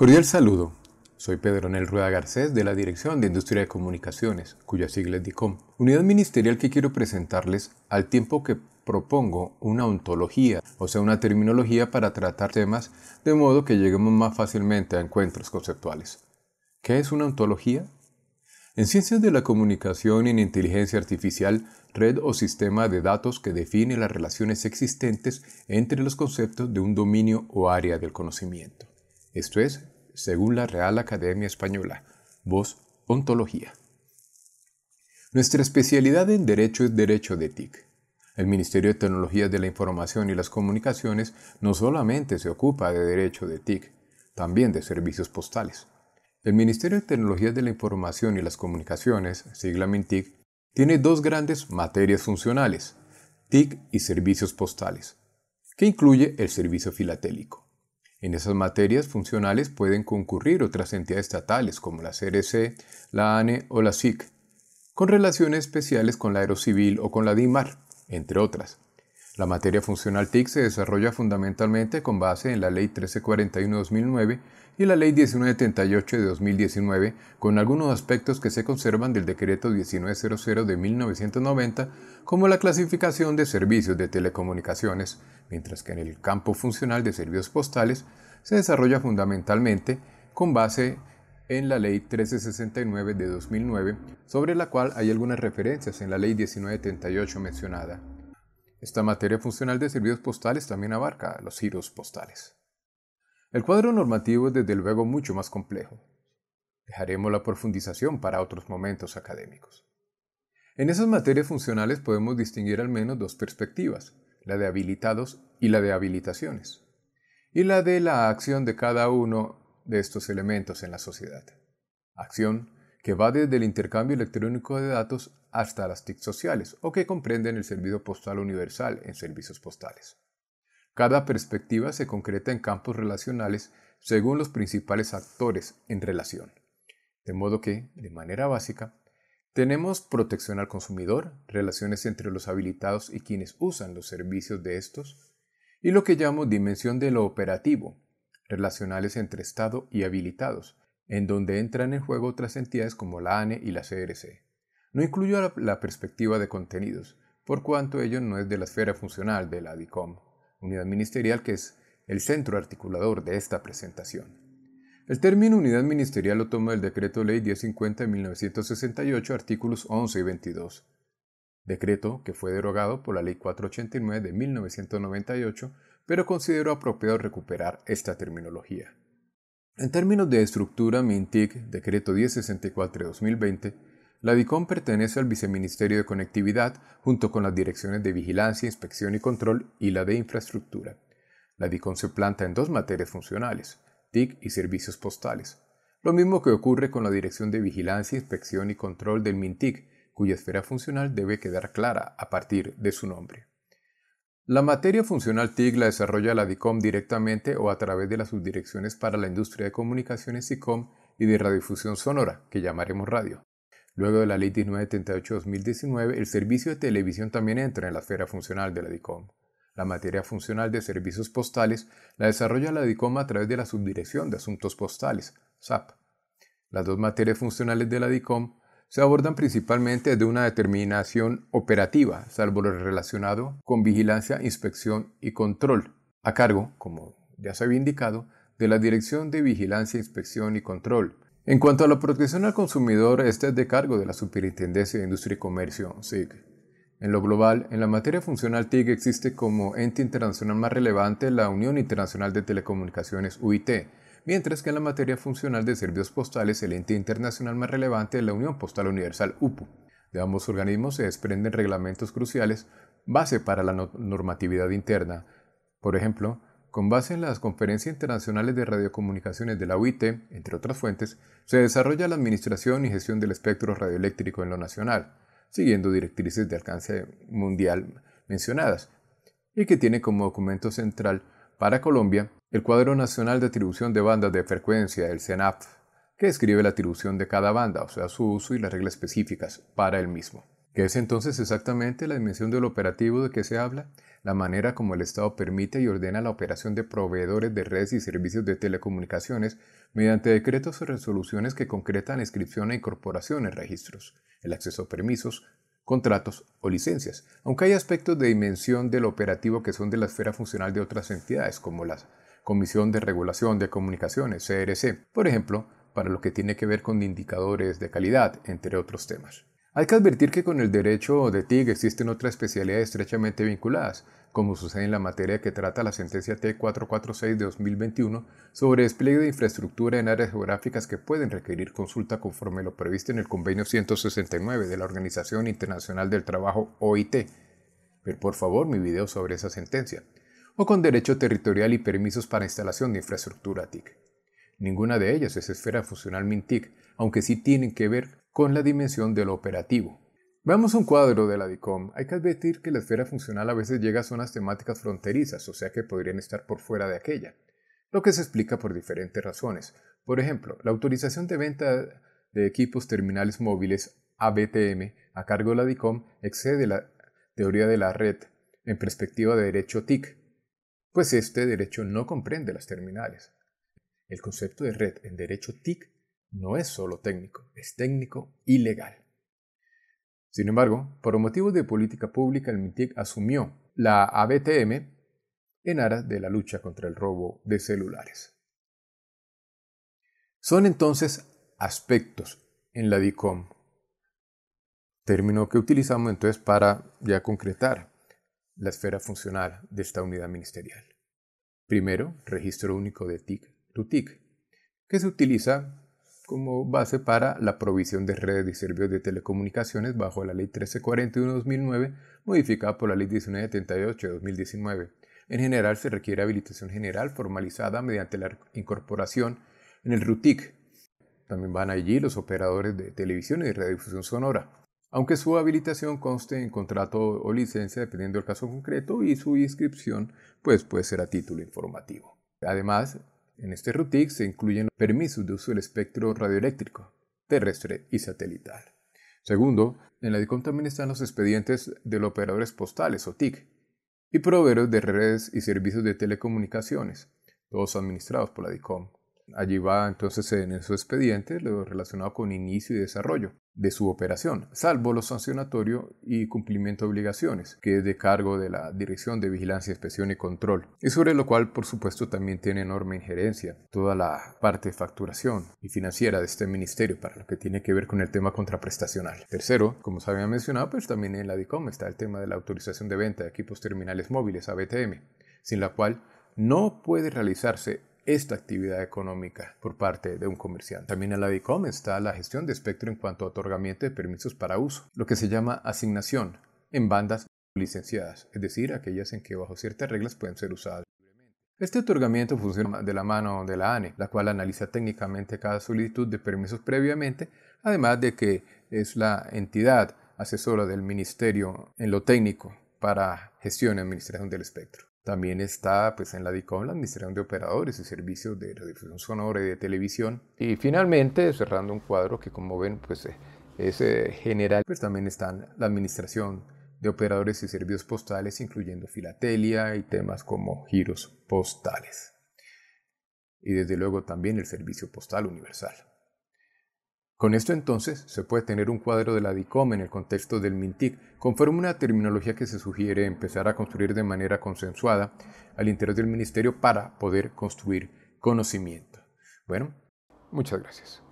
Cordial saludo. Soy Pedro Nel Rueda Garcés de la Dirección de Industria de Comunicaciones, cuya sigla es DICOM, unidad ministerial que quiero presentarles al tiempo que propongo una ontología, o sea, una terminología para tratar temas de modo que lleguemos más fácilmente a encuentros conceptuales. ¿Qué es una ontología? En ciencias de la comunicación y en inteligencia artificial, red o sistema de datos que define las relaciones existentes entre los conceptos de un dominio o área del conocimiento. Esto es según la Real Academia Española, voz ontología. Nuestra especialidad en derecho es derecho de TIC. El Ministerio de Tecnologías de la Información y las Comunicaciones no solamente se ocupa de derecho de TIC, también de servicios postales. El Ministerio de Tecnologías de la Información y las Comunicaciones, sigla MINTIC, tiene dos grandes materias funcionales, TIC y servicios postales, que incluye el servicio filatélico. En esas materias funcionales pueden concurrir otras entidades estatales como la CRC, la ANE o la SIC, con relaciones especiales con la Aerocivil o con la DIMAR, entre otras. La materia funcional TIC se desarrolla fundamentalmente con base en la Ley 1341-2009 y la Ley 19.38 de 2019, con algunos aspectos que se conservan del Decreto 1900 de 1990, como la clasificación de servicios de telecomunicaciones, mientras que en el campo funcional de servicios postales se desarrolla fundamentalmente con base en la Ley 1369 de 2009, sobre la cual hay algunas referencias en la Ley 1938 mencionada. Esta materia funcional de servicios postales también abarca los giros postales. El cuadro normativo es desde luego mucho más complejo. Dejaremos la profundización para otros momentos académicos. En esas materias funcionales podemos distinguir al menos dos perspectivas, la de habilitados y la de habilitaciones, y la de la acción de cada uno de estos elementos en la sociedad. Acción, que va desde el intercambio electrónico de datos hasta las TIC sociales o que comprenden el servicio postal universal en servicios postales. Cada perspectiva se concreta en campos relacionales según los principales actores en relación. De modo que, de manera básica, tenemos protección al consumidor, relaciones entre los habilitados y quienes usan los servicios de estos, y lo que llamo dimensión de lo operativo, relacionales entre Estado y habilitados, en donde entran en juego otras entidades como la ANE y la CRC. No incluyo la, perspectiva de contenidos, por cuanto ello no es de la esfera funcional de la DICOM, unidad ministerial que es el centro articulador de esta presentación. El término unidad ministerial lo toma el Decreto Ley 1050 de 1968, artículos 11 y 22, decreto que fue derogado por la Ley 489 de 1998, pero considero apropiado recuperar esta terminología. En términos de estructura MINTIC, decreto 1064 2020, la DICOM pertenece al Viceministerio de Conectividad junto con las direcciones de Vigilancia, Inspección y Control y la de Infraestructura. La DICOM se planta en dos materias funcionales, TIC y servicios postales. Lo mismo que ocurre con la Dirección de Vigilancia, Inspección y Control del MINTIC, cuya esfera funcional debe quedar clara a partir de su nombre. La materia funcional TIC la desarrolla la DICOM directamente o a través de las subdirecciones para la industria de comunicaciones SICOM y de radiodifusión sonora, que llamaremos radio. Luego de la Ley 1938 2019 el servicio de televisión también entra en la esfera funcional de la DICOM. La materia funcional de servicios postales la desarrolla la DICOM a través de la Subdirección de Asuntos Postales, SAP. Las dos materias funcionales de la DICOM se abordan principalmente de una determinación operativa, salvo lo relacionado con vigilancia, inspección y control, a cargo, como ya se había indicado, de la Dirección de Vigilancia, Inspección y Control. En cuanto a la protección al consumidor, este es de cargo de la Superintendencia de Industria y Comercio, SIG. En lo global, en la materia funcional TIG existe como ente internacional más relevante la Unión Internacional de Telecomunicaciones, UIT, mientras que en la materia funcional de servicios postales el ente internacional más relevante es la Unión Postal Universal UPU. De ambos organismos se desprenden reglamentos cruciales, base para la normatividad interna. Por ejemplo, con base en las conferencias internacionales de radiocomunicaciones de la UIT, entre otras fuentes, se desarrolla la administración y gestión del espectro radioeléctrico en lo nacional, siguiendo directrices de alcance mundial mencionadas, y que tiene como documento central para Colombia, el Cuadro Nacional de Atribución de Bandas de Frecuencia, el CENAF, que describe la atribución de cada banda, o sea, su uso y las reglas específicas para el mismo. ¿Qué es entonces exactamente la dimensión del operativo de que se habla? La manera como el Estado permite y ordena la operación de proveedores de redes y servicios de telecomunicaciones mediante decretos o resoluciones que concretan inscripción e incorporación en registros, el acceso a permisos, contratos o licencias, aunque hay aspectos de dimensión del operativo que son de la esfera funcional de otras entidades, como la Comisión de Regulación de Comunicaciones, CRC, por ejemplo, para lo que tiene que ver con indicadores de calidad, entre otros temas. Hay que advertir que con el derecho de TIC existen otras especialidades estrechamente vinculadas, como sucede en la materia que trata la sentencia T446 de 2021 sobre despliegue de infraestructura en áreas geográficas que pueden requerir consulta conforme lo previsto en el Convenio 169 de la Organización Internacional del Trabajo OIT. Ver por favor mi video sobre esa sentencia. O con derecho territorial y permisos para instalación de infraestructura TIC. Ninguna de ellas es esfera funcional MINTIC, aunque sí tienen que ver con la dimensión del operativo. Veamos un cuadro de la DICOM. Hay que advertir que la esfera funcional a veces llega a zonas temáticas fronterizas, o sea que podrían estar por fuera de aquella, lo que se explica por diferentes razones. Por ejemplo, la autorización de venta de equipos terminales móviles ABTM a cargo de la DICOM excede la teoría de la red en perspectiva de derecho TIC, pues este derecho no comprende las terminales. El concepto de red en derecho TIC no es solo técnico, es técnico y legal. Sin embargo, por motivos de política pública, el Mitic asumió la ABTM en aras de la lucha contra el robo de celulares. Son entonces aspectos en la DICOM, término que utilizamos entonces para ya concretar la esfera funcional de esta unidad ministerial. Primero, registro único de TIC, tic que se utiliza como base para la provisión de redes y servicios de telecomunicaciones bajo la Ley 1341-2009, modificada por la Ley 1978-2019. En general, se requiere habilitación general formalizada mediante la incorporación en el RUTIC. También van allí los operadores de televisión y de radiodifusión sonora. Aunque su habilitación conste en contrato o licencia dependiendo del caso concreto y su inscripción, pues puede ser a título informativo. Además, en este RUTIC se incluyen los permisos de uso del espectro radioeléctrico, terrestre y satelital. Segundo, en la DICOM también están los expedientes de los operadores postales o TIC y proveedores de redes y servicios de telecomunicaciones, todos administrados por la DICOM. Allí va entonces en su expediente lo relacionado con inicio y desarrollo de su operación, salvo lo sancionatorio y cumplimiento de obligaciones, que es de cargo de la Dirección de Vigilancia, Inspección y Control, y sobre lo cual, por supuesto, también tiene enorme injerencia toda la parte de facturación y financiera de este ministerio para lo que tiene que ver con el tema contraprestacional. Tercero, como se había mencionado, pues también en la DICOM está el tema de la autorización de venta de equipos terminales móviles BTM sin la cual no puede realizarse esta actividad económica por parte de un comerciante. También en la DICOM está la gestión de espectro en cuanto a otorgamiento de permisos para uso, lo que se llama asignación en bandas licenciadas, es decir, aquellas en que bajo ciertas reglas pueden ser usadas. Este otorgamiento funciona de la mano de la ANE, la cual analiza técnicamente cada solicitud de permisos previamente, además de que es la entidad asesora del Ministerio en lo técnico para gestión y administración del espectro. También está pues, en la DICOM la Administración de Operadores y Servicios de Radiodifusión Sonora y de Televisión. Y finalmente, cerrando un cuadro que como ven pues, eh, es eh, general, pues también está la Administración de Operadores y Servicios Postales, incluyendo filatelia y temas como giros postales. Y desde luego también el Servicio Postal Universal. Con esto entonces se puede tener un cuadro de la DICOM en el contexto del MINTIC, conforme una terminología que se sugiere empezar a construir de manera consensuada al interior del ministerio para poder construir conocimiento. Bueno, muchas gracias.